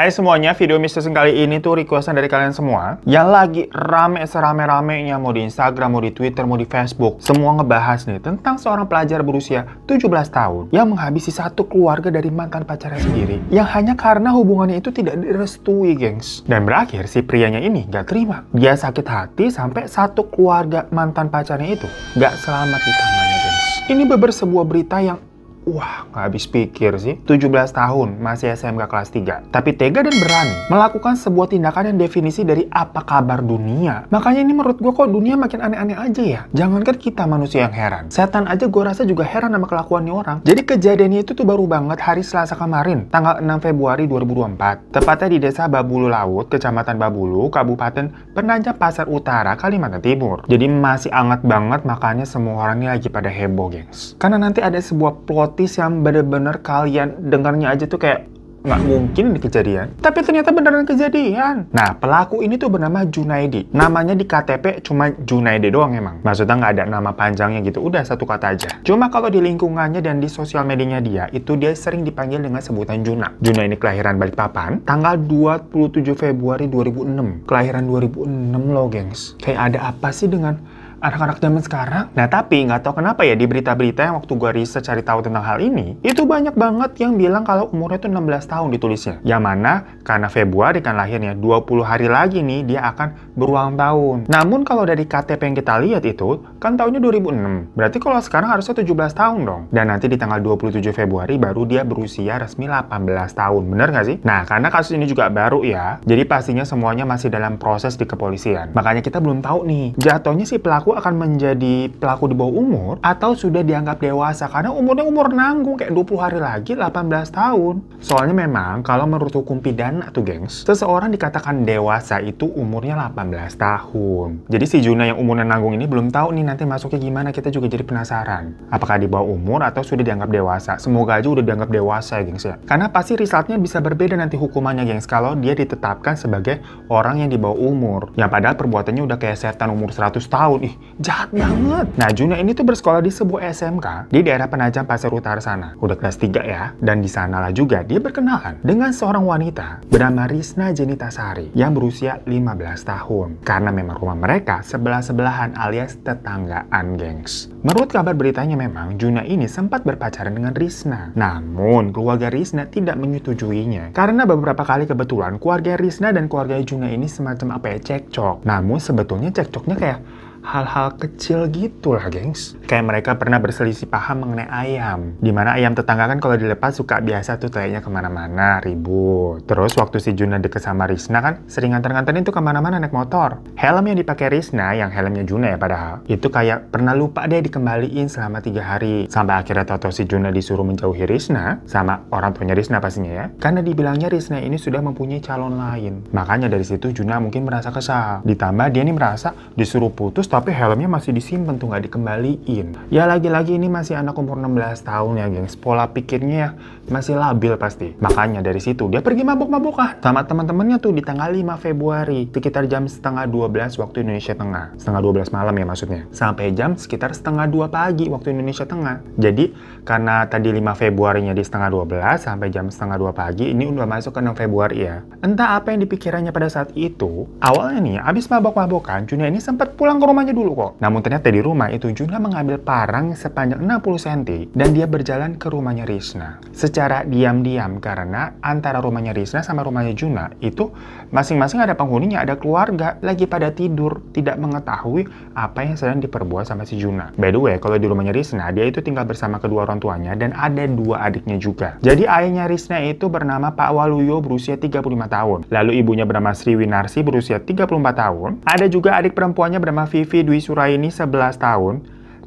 Hai semuanya, video mistis kali ini tuh requestan dari kalian semua yang lagi rame serame-ramenya mau di Instagram, mau di Twitter, mau di Facebook semua ngebahas nih tentang seorang pelajar berusia 17 tahun yang menghabisi satu keluarga dari mantan pacarnya sendiri yang hanya karena hubungannya itu tidak direstui gengs dan berakhir si prianya ini gak terima dia sakit hati sampai satu keluarga mantan pacarnya itu gak selamat di tangannya gengs ini beber sebuah berita yang Wah, gak habis pikir sih. 17 tahun, masih SMK kelas 3. Tapi tega dan berani melakukan sebuah tindakan yang definisi dari apa kabar dunia. Makanya ini menurut gue kok dunia makin aneh-aneh aja ya. Jangan Jangankan kita manusia yang heran. Setan aja gue rasa juga heran sama kelakuannya orang. Jadi kejadiannya itu tuh baru banget hari Selasa kemarin, tanggal 6 Februari 2024. Tepatnya di desa Babulu Laut, Kecamatan Babulu, Kabupaten Penajam Pasar Utara, Kalimantan Timur. Jadi masih anget banget makanya semua orang ini lagi pada heboh, gengs. Karena nanti ada sebuah plot notice yang bener-bener kalian dengarnya aja tuh kayak nggak mungkin ini kejadian. Tapi ternyata beneran kejadian. Nah, pelaku ini tuh bernama Junaidi. Namanya di KTP cuma Junaidi doang emang. Maksudnya nggak ada nama panjangnya gitu. Udah satu kata aja. Cuma kalau di lingkungannya dan di sosial medianya dia, itu dia sering dipanggil dengan sebutan Juna. Juna ini kelahiran Balikpapan, tanggal 27 Februari 2006. Kelahiran 2006 loh, gengs. Kayak ada apa sih dengan anak-anak zaman sekarang. Nah tapi nggak tahu kenapa ya di berita-berita yang waktu gue riset cari tahu tentang hal ini, itu banyak banget yang bilang kalau umurnya itu 16 tahun ditulisnya. Yang mana karena Februari kan lahirnya 20 hari lagi nih dia akan berulang tahun. Namun kalau dari KTP yang kita lihat itu kan tahunnya 2006. Berarti kalau sekarang harusnya 17 tahun dong. Dan nanti di tanggal 27 Februari baru dia berusia resmi 18 tahun. Bener nggak sih? Nah karena kasus ini juga baru ya, jadi pastinya semuanya masih dalam proses di kepolisian. Makanya kita belum tahu nih jatuhnya si pelaku pelaku akan menjadi pelaku di bawah umur atau sudah dianggap dewasa karena umurnya umur nanggung kayak 20 hari lagi 18 tahun. Soalnya memang kalau menurut hukum pidana tuh gengs, seseorang dikatakan dewasa itu umurnya 18 tahun. Jadi si Juna yang umurnya nanggung ini belum tahu nih nanti masuknya gimana kita juga jadi penasaran. Apakah di bawah umur atau sudah dianggap dewasa? Semoga aja udah dianggap dewasa ya gengs ya. Karena pasti resultnya bisa berbeda nanti hukumannya gengs kalau dia ditetapkan sebagai orang yang di bawah umur. Yang padahal perbuatannya udah kayak setan umur 100 tahun. Ih, jahat banget. Nah, Juna ini tuh bersekolah di sebuah SMK di daerah Penajam Pasir Utara sana. Udah kelas 3 ya. Dan di sanalah juga dia berkenalan dengan seorang wanita bernama Risna Jenita Sari yang berusia 15 tahun. Karena memang rumah mereka sebelah-sebelahan alias tetanggaan, gengs. Menurut kabar beritanya memang Juna ini sempat berpacaran dengan Risna. Namun, keluarga Risna tidak menyetujuinya. Karena beberapa kali kebetulan keluarga Risna dan keluarga Juna ini semacam apa ya, cekcok. Namun sebetulnya cekcoknya kayak hal-hal kecil gitu lah gengs kayak mereka pernah berselisih paham mengenai ayam dimana ayam tetangga kan kalau dilepas suka biasa tuh tayanya kemana-mana ribut terus waktu si Juna deket sama Risna kan sering nganter-nganterin tuh kemana-mana naik motor helm yang dipakai Risna yang helmnya Juna ya padahal itu kayak pernah lupa deh dikembaliin selama tiga hari sampai akhirnya Toto si Juna disuruh menjauhi Risna sama orang tuanya Risna pastinya ya karena dibilangnya Risna ini sudah mempunyai calon lain makanya dari situ Juna mungkin merasa kesal ditambah dia ini merasa disuruh putus tapi helmnya masih disimpan tuh nggak dikembaliin. Ya lagi-lagi ini masih anak umur 16 tahun ya gengs, pola pikirnya ya, masih labil pasti. Makanya dari situ dia pergi mabuk ah. sama teman-temannya tuh di tanggal 5 Februari, sekitar jam setengah 12 waktu Indonesia Tengah. Setengah 12 malam ya maksudnya. Sampai jam sekitar setengah 2 pagi waktu Indonesia Tengah. Jadi karena tadi 5 Februarinya di setengah 12 sampai jam setengah 2 pagi, ini udah masuk ke 6 Februari ya. Entah apa yang dipikirannya pada saat itu, awalnya nih abis mabok-mabokan, Junia ini sempat pulang ke rumah rumahnya dulu kok. Namun ternyata di rumah itu Junha mengambil parang sepanjang 60 cm dan dia berjalan ke rumahnya Rizna. Secara diam-diam karena antara rumahnya Rizna sama rumahnya Junha itu masing-masing ada penghuninya, ada keluarga lagi pada tidur, tidak mengetahui apa yang sedang diperbuat sama si Juna. By the way, kalau di rumahnya Rizna, dia itu tinggal bersama kedua orang tuanya dan ada dua adiknya juga. Jadi ayahnya Rizna itu bernama Pak Waluyo berusia 35 tahun. Lalu ibunya bernama Sri Winarsi berusia 34 tahun. Ada juga adik perempuannya bernama Vivi Dwi Suraini 11 tahun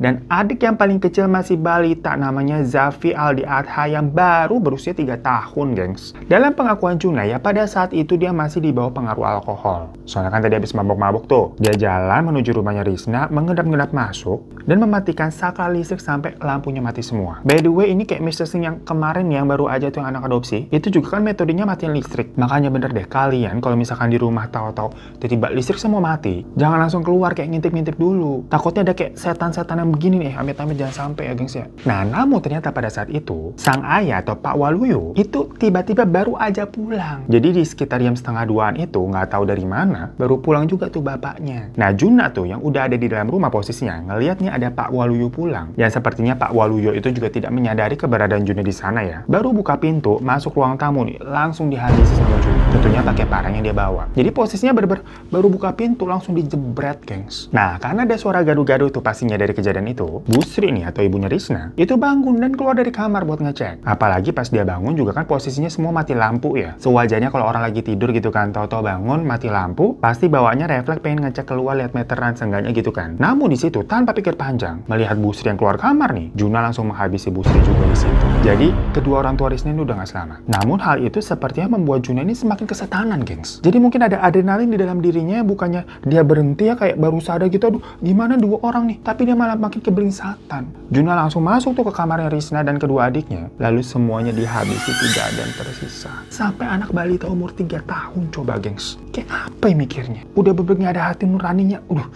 dan adik yang paling kecil masih balita namanya Zafi Aldi Adha yang baru berusia 3 tahun, gengs. Dalam pengakuan ya pada saat itu dia masih di bawah pengaruh alkohol. Soalnya kan tadi habis mabok-mabok tuh. Dia jalan menuju rumahnya Rizna, mengendap ngedap masuk, dan mematikan saklar listrik sampai lampunya mati semua. By the way, ini kayak Mr. Sing yang kemarin yang baru aja tuh yang anak adopsi, itu juga kan metodenya matiin listrik. Makanya bener deh, kalian kalau misalkan di rumah tahu-tahu tiba-tiba listrik semua mati, jangan langsung keluar kayak ngintip-ngintip dulu. Takutnya ada kayak setan-setan yang begini nih, amit-amit jangan sampai ya gengs ya. Nah, namun ternyata pada saat itu, sang ayah atau Pak Waluyo itu tiba-tiba baru aja pulang. Jadi di sekitar jam setengah duaan itu, nggak tahu dari mana, baru pulang juga tuh bapaknya. Nah, Juna tuh yang udah ada di dalam rumah posisinya, ngelihatnya ada Pak Waluyo pulang. Ya, sepertinya Pak Waluyo itu juga tidak menyadari keberadaan Juna di sana ya. Baru buka pintu, masuk ruang tamu nih, langsung dihabisi sama Juna. Tentunya pakai parang yang dia bawa. Jadi posisinya berber baru buka pintu langsung dijebret, gengs. Nah, karena ada suara gaduh-gaduh tuh pastinya dari kejadian kejadian itu, busri Sri nih atau ibunya Risna, itu bangun dan keluar dari kamar buat ngecek. Apalagi pas dia bangun juga kan posisinya semua mati lampu ya. Sewajarnya kalau orang lagi tidur gitu kan, tau-tau bangun, mati lampu, pasti bawaannya refleks pengen ngecek keluar lihat meteran seenggaknya gitu kan. Namun di situ tanpa pikir panjang, melihat busri yang keluar kamar nih, Juna langsung menghabisi busri juga di situ. Jadi, kedua orang tua Risna ini udah gak selamat. Namun hal itu sepertinya membuat Juna ini semakin kesetanan, gengs. Jadi mungkin ada adrenalin di dalam dirinya, bukannya dia berhenti ya kayak baru sadar gitu, aduh gimana dua orang nih, tapi dia malah makin kebelisatan. Juna langsung masuk tuh ke kamarnya Rizna dan kedua adiknya. Lalu semuanya dihabisi tidak ada yang tersisa. Sampai anak balita umur 3 tahun coba gengs. Kayak apa ya mikirnya? Udah bebeknya ada hati nuraninya. Udah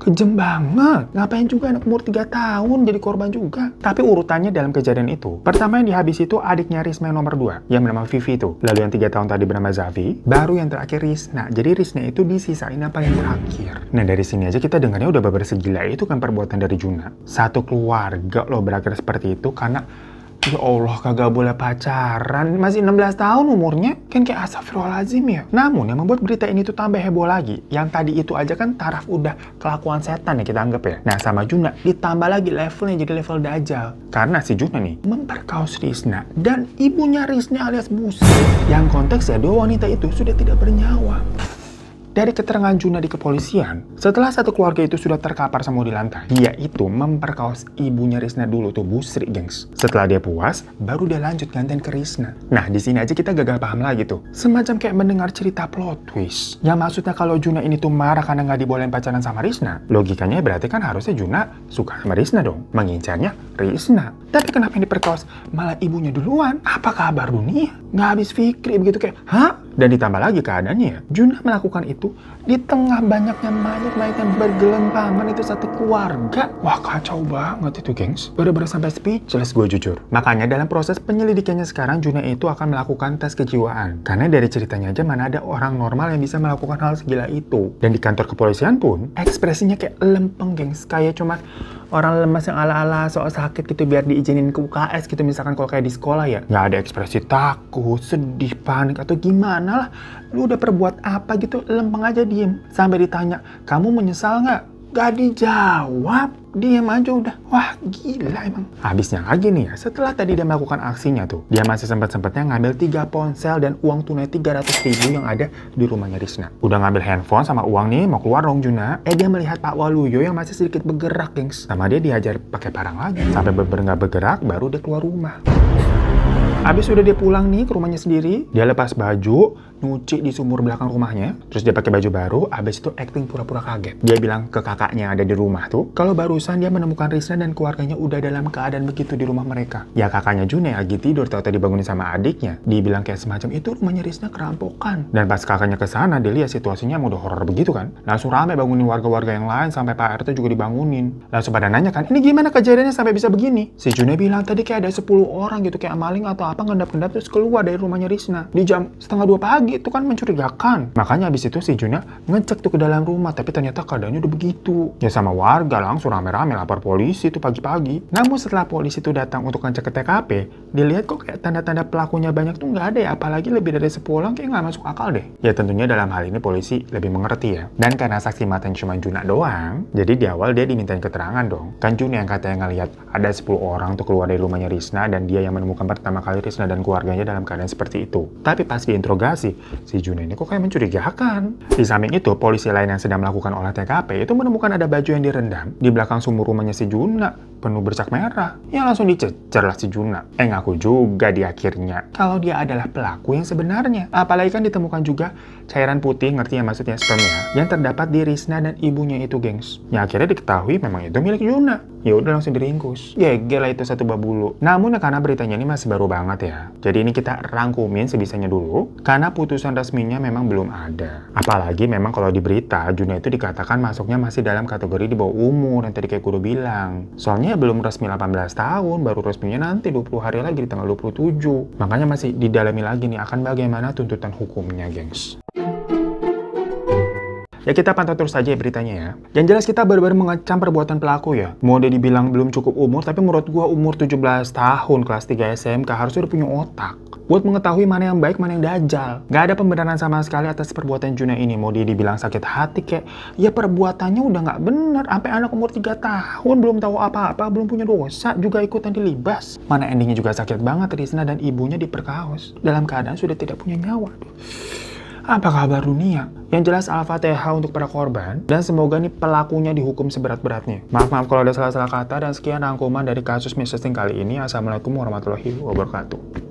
Kejam banget. Ngapain juga anak umur 3 tahun jadi korban juga. Tapi urutannya dalam kejadian itu. Pertama yang dihabis itu adiknya Risma yang nomor 2. Yang bernama Vivi itu. Lalu yang 3 tahun tadi bernama Zavi. Baru yang terakhir Risna. Jadi Risna itu disisain apa yang terakhir. Nah dari sini aja kita dengarnya udah beberapa segila itu kan perbuatan dari Juna. Satu keluarga loh berakhir seperti itu karena Ya Allah, kagak boleh pacaran. Masih 16 tahun umurnya. Kan kayak Asafirullahaladzim ya. Namun, yang membuat berita ini tuh tambah heboh lagi. Yang tadi itu aja kan taraf udah kelakuan setan ya kita anggap ya. Nah, sama Juna ditambah lagi levelnya jadi level dajal. Karena si Juna nih memperkaos Rizna dan ibunya Rizna alias Busi. Yang konteksnya dua wanita itu sudah tidak bernyawa. Dari keterangan Juna di kepolisian, setelah satu keluarga itu sudah terkapar semua di lantai, dia itu memperkaos ibunya Risna dulu tuh Busri, gengs. Setelah dia puas, baru dia lanjut gantian ke Risna. Nah, di sini aja kita gagal paham lagi tuh. Semacam kayak mendengar cerita plot twist. Yang maksudnya kalau Juna ini tuh marah karena nggak dibolehin pacaran sama Risna, logikanya berarti kan harusnya Juna suka sama Risna dong. Mengincarnya Krisna. Tapi kenapa yang diperkos Malah ibunya duluan. Apa kabar dunia? Nggak habis pikir begitu kayak, hah? Dan ditambah lagi keadaannya, ya. Juna melakukan itu di tengah banyaknya mayat-mayat yang bergelentangan itu satu keluarga. Wah kacau banget itu gengs. Bener-bener sampai speechless gue jujur. Makanya dalam proses penyelidikannya sekarang, Juna itu akan melakukan tes kejiwaan. Karena dari ceritanya aja mana ada orang normal yang bisa melakukan hal segila itu. Dan di kantor kepolisian pun, ekspresinya kayak lempeng gengs. Kayak cuma orang lemas yang ala-ala soal sakit gitu biar diizinin ke UKS gitu misalkan kalau kayak di sekolah ya nggak ada ekspresi takut sedih panik atau gimana lah lu udah perbuat apa gitu lempeng aja diem sampai ditanya kamu menyesal nggak Gak dijawab, dia aja udah. Wah gila emang. Habisnya lagi nih ya, setelah tadi dia melakukan aksinya tuh, dia masih sempat-sempatnya ngambil tiga ponsel dan uang tunai tiga ratus ribu yang ada di rumahnya Rizna. Udah ngambil handphone sama uang nih, mau keluar dong Juna. Eh dia melihat Pak Waluyo yang masih sedikit bergerak, gengs. Sama dia diajar pakai barang lagi. Sampai bener nggak bergerak, baru dia keluar rumah. Abis udah dia pulang nih ke rumahnya sendiri, dia lepas baju, nyuci di sumur belakang rumahnya, terus dia pakai baju baru, abis itu acting pura-pura kaget. Dia bilang ke kakaknya ada di rumah tuh, kalau barusan dia menemukan Rizna dan keluarganya udah dalam keadaan begitu di rumah mereka. Ya kakaknya June lagi tidur, tahu tadi dibangunin sama adiknya. Dia bilang kayak semacam itu rumahnya Rizna kerampokan. Dan pas kakaknya ke sana, dia lihat situasinya mau udah horor begitu kan. Langsung rame bangunin warga-warga yang lain, sampai Pak RT juga dibangunin. Langsung pada nanya kan, ini gimana kejadiannya sampai bisa begini? Si June bilang tadi kayak ada 10 orang gitu, kayak maling atau apa ngendap-ngendap terus keluar dari rumahnya Rizna. Di jam setengah dua pagi lagi itu kan mencurigakan. Makanya abis itu si Junya ngecek tuh ke dalam rumah tapi ternyata keadaannya udah begitu. Ya sama warga langsung rame-rame lapor polisi tuh pagi-pagi. Namun setelah polisi tuh datang untuk ngecek ke TKP, dilihat kok kayak tanda-tanda pelakunya banyak tuh nggak ada ya apalagi lebih dari sepuluh orang kayak nggak masuk akal deh. Ya tentunya dalam hal ini polisi lebih mengerti ya. Dan karena saksi mata yang cuma Juna doang, jadi di awal dia dimintain keterangan dong. Kan Juna yang katanya ngelihat ada 10 orang tuh keluar dari rumahnya Risna dan dia yang menemukan pertama kali Risna dan keluarganya dalam keadaan seperti itu. Tapi pas diinterogasi, Si Jun ini kok kayak mencurigakan. Di samping itu, polisi lain yang sedang melakukan olah TKP itu menemukan ada baju yang direndam di belakang sumur rumahnya si Juna, penuh bercak merah. Ya langsung dicecer lah si Juna. Eh ngaku juga di akhirnya kalau dia adalah pelaku yang sebenarnya. Apalagi kan ditemukan juga cairan putih, ngerti ya maksudnya spermnya, yang terdapat di Rizna dan ibunya itu, gengs. Ya akhirnya diketahui memang itu milik Juna. Ya udah langsung diringkus. Ya lah itu satu babulu. Namun karena beritanya ini masih baru banget ya. Jadi ini kita rangkumin sebisanya dulu. Karena putih keputusan resminya memang belum ada. Apalagi memang kalau di berita, Juna itu dikatakan masuknya masih dalam kategori di bawah umur yang tadi kayak kudu bilang. Soalnya belum resmi 18 tahun, baru resminya nanti 20 hari lagi di tanggal 27. Makanya masih didalami lagi nih akan bagaimana tuntutan hukumnya, gengs. Ya kita pantau terus saja ya beritanya ya. Yang jelas kita baru-baru mengecam perbuatan pelaku ya. Mau dia dibilang belum cukup umur, tapi menurut gua umur 17 tahun kelas 3 SMK harus udah punya otak. Buat mengetahui mana yang baik, mana yang dajal. Gak ada pembenaran sama sekali atas perbuatan Juna ini. Mau dia dibilang sakit hati kayak, ya perbuatannya udah gak bener. Sampai anak umur 3 tahun belum tahu apa-apa, belum punya dosa, juga ikutan dilibas. Mana endingnya juga sakit banget, Rizna dan ibunya diperkaos. Dalam keadaan sudah tidak punya nyawa. Aduh. Apa kabar dunia? Yang jelas Al-Fatihah untuk para korban dan semoga nih pelakunya dihukum seberat-beratnya. Maaf-maaf kalau ada salah-salah kata dan sekian rangkuman dari kasus sting kali ini. Assalamualaikum warahmatullahi wabarakatuh.